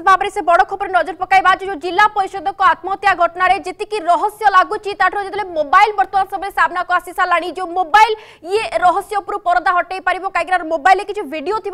बड़ खबर नजर पको जिला मोबाइल बर्तमान सारा मोबाइल ये मोबाइल किसी भिड थी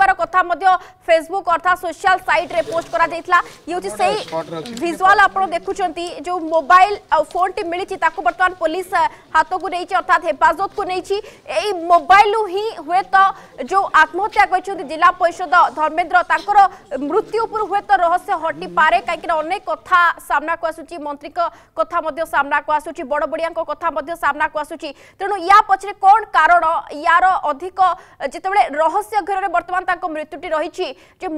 मोबाइल फोन टी मिली बर्तमान पुलिस हाथ को अर्थात हेफाजत को मोबाइल ही हूं आत्महत्या कर जिला परिषद धर्मेन्द्र मृत्यु तो रहस्य हटि पारे कहीं अनेक कथा सामना को आसूँ मंत्री कथना को आसूँ बड़ बड़िया कथना को आसूँ तेणु या पचर कौन कारण यार अधिक जितेबाद रहस्य घेर में बर्तमान मृत्यु रही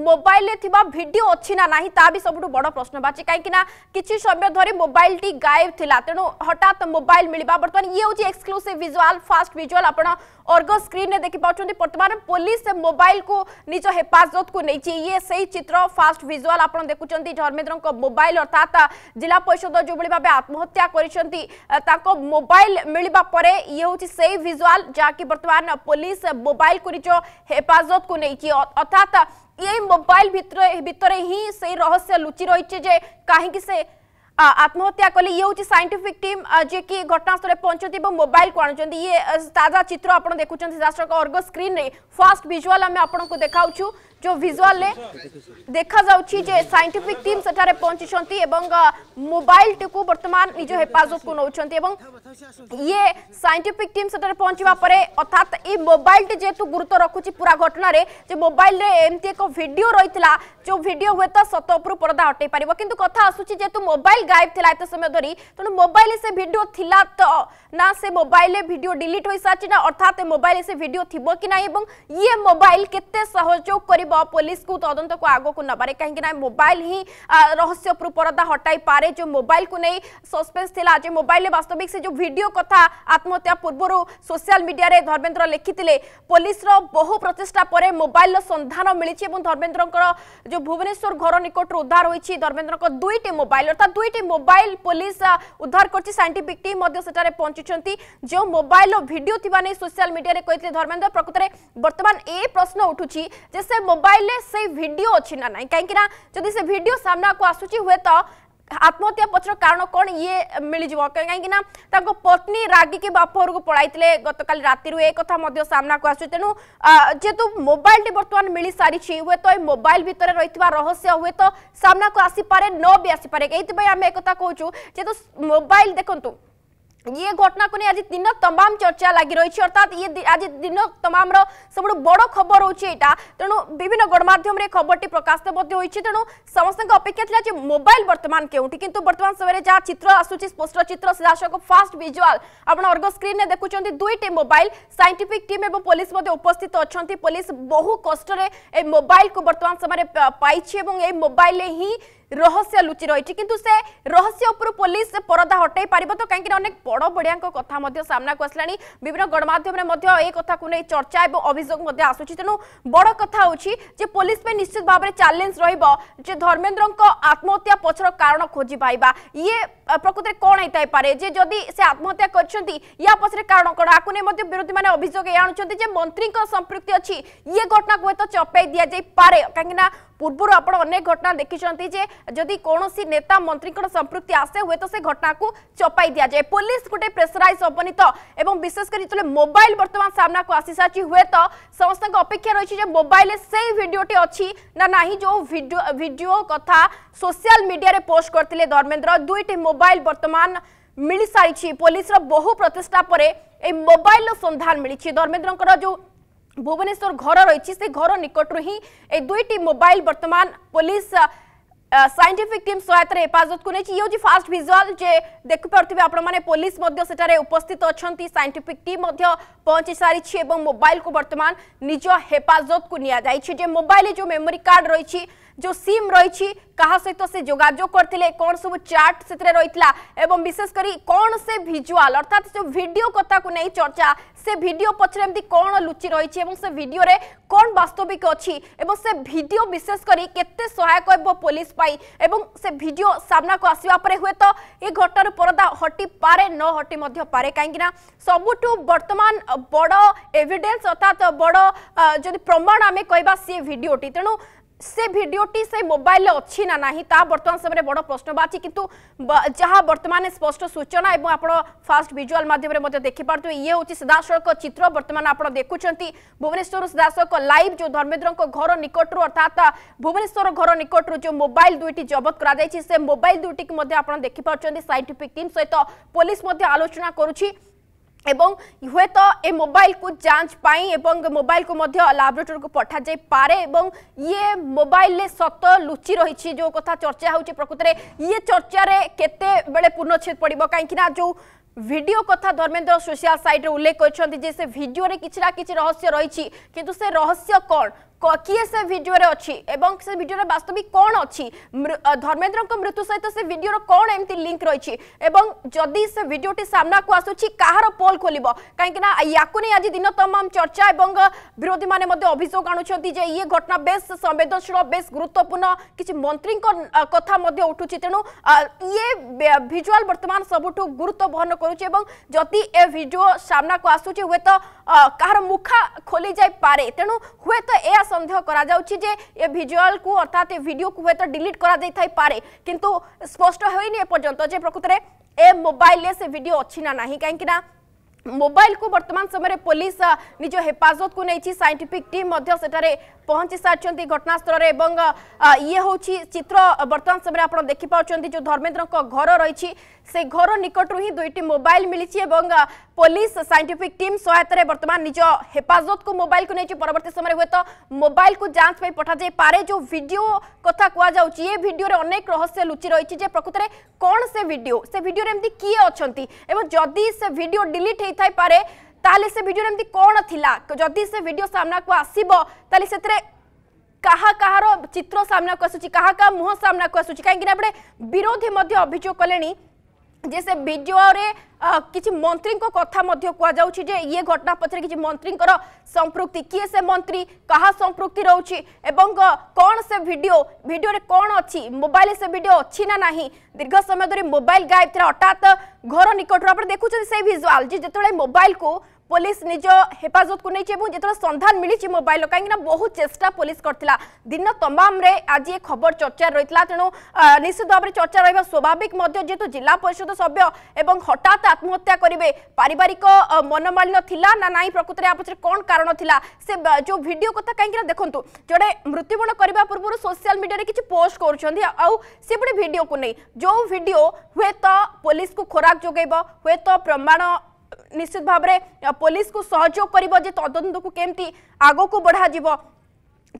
मोबाइल भिड अच्छी ना ना ता सब बड़ प्रश्नवाची कहीं कि समय धरी मोबाइल टी गायब था तेणु हटात मोबाइल मिलवा बर्तमान ये हूँ एक्सक्लूसीव भिजुआल फास्ट भिजुआल आप अर्ग स्क्रीन में देखिपुट बर्तमान पुलिस मोबाइल को निज हेफाजत को नहीं चित्र फास्ट भिजुआल फिलहाल आप देखुं धर्मेन्द्र मोबाइल अर्थात जिला परिषद जो भाव आत्महत्या कर मोबाइल मिलवा पर ये हूँ से भिजुआल जहाँकि बर्तमान पुलिस मोबाइल को निज हेफाजत को नहीं अर्थात ये मोबाइल भितर भितर ही से रहस्य लुचि रही है जे कहीं से आत्महत्या कले ये हूँ सैंटीफिक टीम जी कि घटनास्थल पहुंचती और मोबाइल को आणुंट ये ताजा चित्र आप देखुं अर्ग स्क्रीन रे फास्ट भिजुआल आम आपन देखा जो भिजुआल देखा जाऊे सैंटिफिक टीम सेठार पहुंची एवं मोबाइल टी बर्तमान निज हेफाजत को नौकर ये सैंटिफिक टीम सेठार पहुंचा पर अर्थात ये मोबाइल टी जेहतु गुरुत्व रखुच्छी पूरा घटन जो मोबाइल एमती एक भिड रही जो भिड हूँ तो सत उपरू पर्दा हटे पार कि कथ आसूँ जेहेतु मोबाइल गायब थिला एते समय धरी तणु मोबाइल से वीडियो थिला तो ना से मोबाइल रे वीडियो डिलीट होई साची ना अर्थात मोबाइल से वीडियो थिबो कि ना एवं ये मोबाइल केते सहयोग करबो पुलिस को तदंत को आगो को नबारे काहे कि ना मोबाइल ही रहस्य पुरु परदा हटाई पारे जो मोबाइल को नै सस्पेंस थिला जे मोबाइल रे वास्तविक से जो वीडियो कथा आत्महत्या पूर्व सोशल मीडिया रे धर्मेंद्र लिखिथिले पुलिस रो बहु प्रचेष्टा परे मोबाइल रो संधान मिलिछि एवं धर्मेंद्र जो भुवनेश्वर घर निकट उद्धार होई धर्मेंद्र दुईटी मोबाइल अर्थात दुईटी कि मोबाइल पुलिस उद्धार कर सैंटिफिक टीम से पहुंची जो मोबाइल और भिडियो थी नहीं सोशल मीडिया कहते धर्मेन्द्र प्रकृत में बर्तमान ये प्रश्न उठू से मोबाइल से भिडियो अच्छी ना ना कहीं जदि से भिडियो सामना को आसूची हुए तो आत्महत्या पछर कारण कौन ये मिलज कहीं पत्नी रागिकी बापघर को पड़ाई गतका रातिर ए कथा सामना को आस तेणु जेहेतु मोबाइल टी बर्तमान मिल सारी हुए तो मोबाइल भितर रही रहस्य हुए तो सामना को आसीपे न भी आसीपे ये आम एक कौचु जेहेतु मोबाइल देखूँ ये घटना को नहीं आज दिन तमाम चर्चा लगी रही है अर्थात ये आज दिन तमाम सब बड़ खबर हो तेणु विभिन्न गणमाध्यम खबर टी प्रकाशित हो तेणु समस्त अपेक्षा था जो मोबाइल बर्तमान क्योंटि कितु बर्तमान समय जहाँ चित्र आसूस पोस्टर चित्र सख फास्ट भिजुआल आपग स्क्रीन में देखुं दुईट मोबाइल सैंटिफिक टीम और पुलिस उपस्थित अच्छा पुलिस बहु कष्ट मोबाइल को बर्तमान समय पाई मोबाइल हिं রহস্য লুচি রয়েছে কিন্তু সে রহস্য উপরু পুলিশ পরদা হটাই পারিব তো কাইকি অনেক বড় বড়িয়া কথা সামনাকু আসলা বিভিন্ন গণমাধ্যমে এই কথা নিয়ে চর্চা এবং অভিযোগ আসুচি তেমন বড় কথা হচ্ছে যে পুলিশ নিশ্চিত ভাবে চ্যালেঞ্জ রহব যে ধর্মেন্দ্র আত্মহত্যা পছর কারণ খোঁজি পাইবা ইয়ে প্রকৃতির কণ হয়ে পারে যে যদি সে আত্মহত্যা করছেন ইয়া পছরে কারণ কণ আকু নিয়ে বিরোধী মানে অভিযোগ এ আনুচার যে মন্ত্রী সম্পৃক্তি অ ঘটনা ঘটনাকে হয়তো চপাই দিয়া যাই পারে কিনা पूर्व आप अनेक घटना देखी जदि कौन नेता मंत्री संप्रति आसे हुए तो से घटना को चपाई दि जाए पुलिस गोटे प्रेसराइज हेनी तो विशेषकर जो मोबाइल बर्तमान सामना को आसी सारी हुए तो समस्त अपेक्षा रही है मोबाइल से ही भिडटे अच्छी ना ना जो भिड कथा सोशल मीडिया पोस्ट करते धर्मेन्द्र दुईट मोबाइल बर्तमान मिल सारी पुलिस बहु प्रचेषा पर मोबाइल सन्धान मिली धर्मेन्द्र जो भुवनेश्वर घर रही घर निकट रू दुईट मोबाइल बर्तमान पुलिस साइंटिफिक टीम सहायत हेफाजत को नहीं हूँ फास्ट भिजुआल जे देखिपे आप पुलिस उपस्थित अच्छा साइंटिफिक टीम पहुंची सारी मोबाइल को बर्तमान निज हेफाजत को निया मोबाइल जो मेमोरी कार्ड रही जो सीम रही क्या सहित से जोजोग करते कौन सब चार्ट से रही विशेषकर कौन से भिजुआल अर्थात जो भिडियो कथा को नहीं चर्चा से भिडियो पचर एमती कौन लुचि रही है से भिडियो कौन बास्तविक अच्छी से भिडियो विशेषकर के सहायक हे पुलिस से भिडियो सामना को आसवापर हुए तो ये घटनार परदा हटि पारे न हटि पारे कहीं सबुठ बर्तमान बड़ एविडेन्स अर्थात बड़ जदि प्रमाण आम कह सी भिडियोटी तेणु से भिडटी से मोबाइल अच्छी ना ना ता बर्तमान समय बड़ प्रश्नवाची कितु जहाँ बर्तमान स्पष्ट सूचना और आप फास्ट भिजुआल मध्यम देखिपे ये सीधा चित्र बर्तमान आप देखुं भुवनेश्वर सीधा सख लाइव जो धर्मेन्द्र घर निकट रू अर्थात भुवनेश्वर घर निकट रू जो मोबाइल दुईट जबत कर मोबाइल दुईट की देखिपे सैंटीफिक टीम सहित এবং হুয়েত এ মোবাইলকু যাঞ্চ পাই এবং মোবাইলকু মধ্য ল্যাবরেটরিকু পঠাযাই পারে এবং ইয়ে মোবাইলে সত লুচি রয়েছে যে কথা চর্চা হচ্ছে প্রকৃতরে ইয়ে চর্চারে কেতে বেড়ে পূর্ণচ্ছেদ পড়ব কিনা যে ভিডিও কথা ধর্মেন্দ্র সোশিয়াল সাইট্রে উল্লেখ করেছেন যে সে ভিডিওরে কিছু না কিছু রহস্য রয়েছে কিন্তু সে রহস্য কণ କିଏ ସେ ଭିଡ଼ିଓରେ ଅଛି ଏବଂ ସେ ଭିଡ଼ିଓରେ ବାସ୍ତବିକ କ'ଣ ଅଛି ଧର୍ମେନ୍ଦ୍ରଙ୍କ ମୃତ୍ୟୁ ସହିତ ସେ ଭିଡ଼ିଓର କ'ଣ ଏମିତି ଲିଙ୍କ ରହିଛି ଏବଂ ଯଦି ସେ ଭିଡ଼ିଓଟି ସାମ୍ନାକୁ ଆସୁଛି କାହାର ପୋଲ ଖୋଲିବ କାହିଁକିନା ୟାକୁ ନେଇ ଆଜି ଦିନ ତମାମ ଚର୍ଚ୍ଚା ଏବଂ ବିରୋଧୀମାନେ ମଧ୍ୟ ଅଭିଯୋଗ ଆଣୁଛନ୍ତି ଯେ ଇଏ ଘଟଣା ବେଶ୍ ସମ୍ବେଦନଶୀଳ ବେଶ୍ ଗୁରୁତ୍ୱପୂର୍ଣ୍ଣ କିଛି ମନ୍ତ୍ରୀଙ୍କ କଥା ମଧ୍ୟ ଉଠୁଛି ତେଣୁ ଇଏ ଭିଜୁଆଲ ବର୍ତ୍ତମାନ ସବୁଠୁ ଗୁରୁତ୍ୱ ବହନ କରୁଛି ଏବଂ ଯଦି ଏ ଭିଡ଼ିଓ ସାମ୍ନାକୁ ଆସୁଛି ହୁଏତ कह मुखा खोली जाए पारे तेणु हुए तो यह सन्देह करिजुआल को अर्थात भिडियो को हे तो डिलीट कर पारे किंतु स्पष्ट होनी एपर्त प्रकृत में ए मोबाइल से भिडियो अच्छी ना नहीं कहीं मोबाइल को वर्तमान समय पुलिस निज हेफाजत को नहीं सैंटिफिक टीम सेठे पहुंची सारी घटनास्थल ये हूँ चित्र बर्तमान समय आप देखिपुट जो धर्मेन्द्र घर रही से घर निकट रू दुईट मोबाइल मिली पुलिस सैंटीफिक टीम सहायत बर्तमान निज हेफाजत को मोबाइल को नहीं परवर्त समय हूं तो मोबाइल को जांच पठा जाए पारे जो भिडियो कथा कहुच्छे ये भिडियो अनेक रहस्य लुचि रही प्रकृत में कौन से भिडियो से भिडियो एमती किए अच्छा जदि से भिडियो डिलीट हो पारे ताले से वीडियो नेमती कोन थिला जदी से वीडियो सामना को आसीबो ताले सेतरे कहा कहा रो चित्र सामना को आसुची कहा का मुह सामना को आसुची काई कि ने विरोधी मध्ये अभिजो कलेनी जे से वीडियो रे किसी मंत्री कथा कहुची जे ये घटना पचर किसी मंत्री संप्रति किए से मंत्री क्या संप्रति रोचे एवं कौन से भिडियो भिडियो कौन अच्छी मोबाइल से भिड अच्छी ना ना दीर्घ समय धरी मोबाइल गायब था हटात घर निकट आप देखुं से भिजुआल जी जो मोबाइल को पुलिस निज हेफाजत को नहीं जो सन्धान मिली मोबाइल कहीं बहुत चेस्टा पुलिस कर दिन तमाम आज ये खबर चर्चा रही तेणु निश्चित भाव चर्चा रहा स्वाभाविक जेहतु जिला परिषद सभ्य एवं हठात आत्महत्या करेंगे पारिवारिक मनमालिन्य थिला ना ना प्रकृत या पचर कौन कारण थिला से जो भिडियो कथा कहीं देखु जड़े मृत्युवरण करने पूर्व सोशल मीडिया किसी पोस्ट करें गोटे को नहीं जो भिड हे तो पुलिस को खोराक जोगेब हे तो प्रमाण निश्चित भाव पुलिस को सहयोग कर तदंत को केमती आग को बढ़ा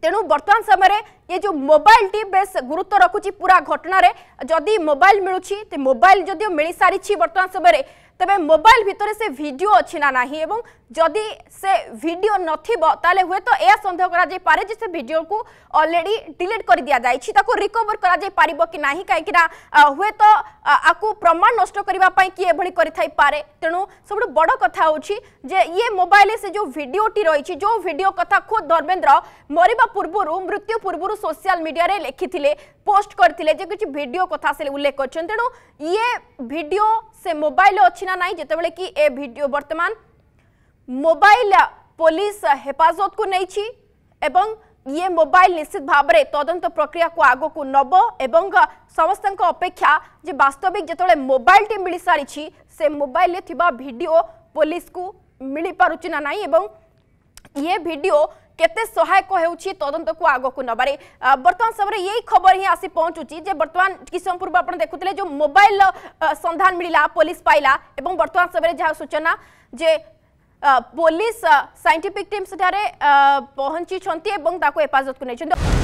ତେଣୁ ବର୍ତ୍ତମାନ ସମୟରେ ଏ ଯେଉଁ ମୋବାଇଲଟି ବେଶ ଗୁରୁତ୍ୱ ରଖୁଛି ପୁରା ଘଟଣାରେ ଯଦି ମୋବାଇଲ ମିଳୁଛି ମୋବାଇଲ ଯଦିଓ ମିଳିସାରିଛି ବର୍ତ୍ତମାନ ସମୟରେ ତେବେ ମୋବାଇଲ ଭିତରେ ସେ ଭିଡ଼ିଓ ଅଛି ନା ନାହିଁ ଏବଂ ଯଦି ସେ ଭିଡ଼ିଓ ନଥିବ ତାହେଲେ ହୁଏତ ଏହା ସନ୍ଦେହ କରାଯାଇପାରେ ଯେ ସେ ଭିଡ଼ିଓକୁ ଅଲରେଡ଼ି ଡିଲିଟ୍ କରି ଦିଆଯାଇଛି ତାକୁ ରିକଭର କରାଯାଇପାରିବ କି ନାହିଁ କାହିଁକିନା ହୁଏତ ଆକୁ ପ୍ରମାଣ ନଷ୍ଟ କରିବା ପାଇଁ କିଏ ଏଭଳି କରିଥାଇପାରେ ତେଣୁ ସବୁଠୁ ବଡ଼ କଥା ହେଉଛି ଯେ ଇଏ ମୋବାଇଲରେ ସେ ଯେଉଁ ଭିଡ଼ିଓଟି ରହିଛି ଯେଉଁ ଭିଡ଼ିଓ କଥା ଖୋଦ୍ ଧର୍ମେନ୍ଦ୍ର ମରିବା ପୂର୍ବରୁ ମୃତ୍ୟୁ ପୂର୍ବରୁ ସୋସିଆଲ ମିଡ଼ିଆରେ ଲେଖିଥିଲେ पोस्ट करते कि भिड कथ उल्लेख करेणु ये भिड से मोबाइल अच्छी ना नाई जिते कि ए भिड बर्तमान मोबाइल पुलिस हेफाजत को नहीं ये मोबाइल निश्चित भाव में तदंत प्रक्रिया को आग को नब ए समस्त अपेक्षा जे वास्तविक जो मोबाइल टी मिल सारी से मोबाइल थिबा वीडियो पुलिस को मिल पार्चना ना एवं ये वीडियो सहायक होदंत को आगक नवे बर्तमान समय यही खबर ही आसी पहुंचुची बर्तमान किसी पूर्व आप देखुले जो मोबाइल सन्धान मिलला पुलिस पाइला और बर्तमान समय जहाँ सूचना जे पुलिस साइंटिफिक टीम से पहुंची एवं हेफाजत को नहीं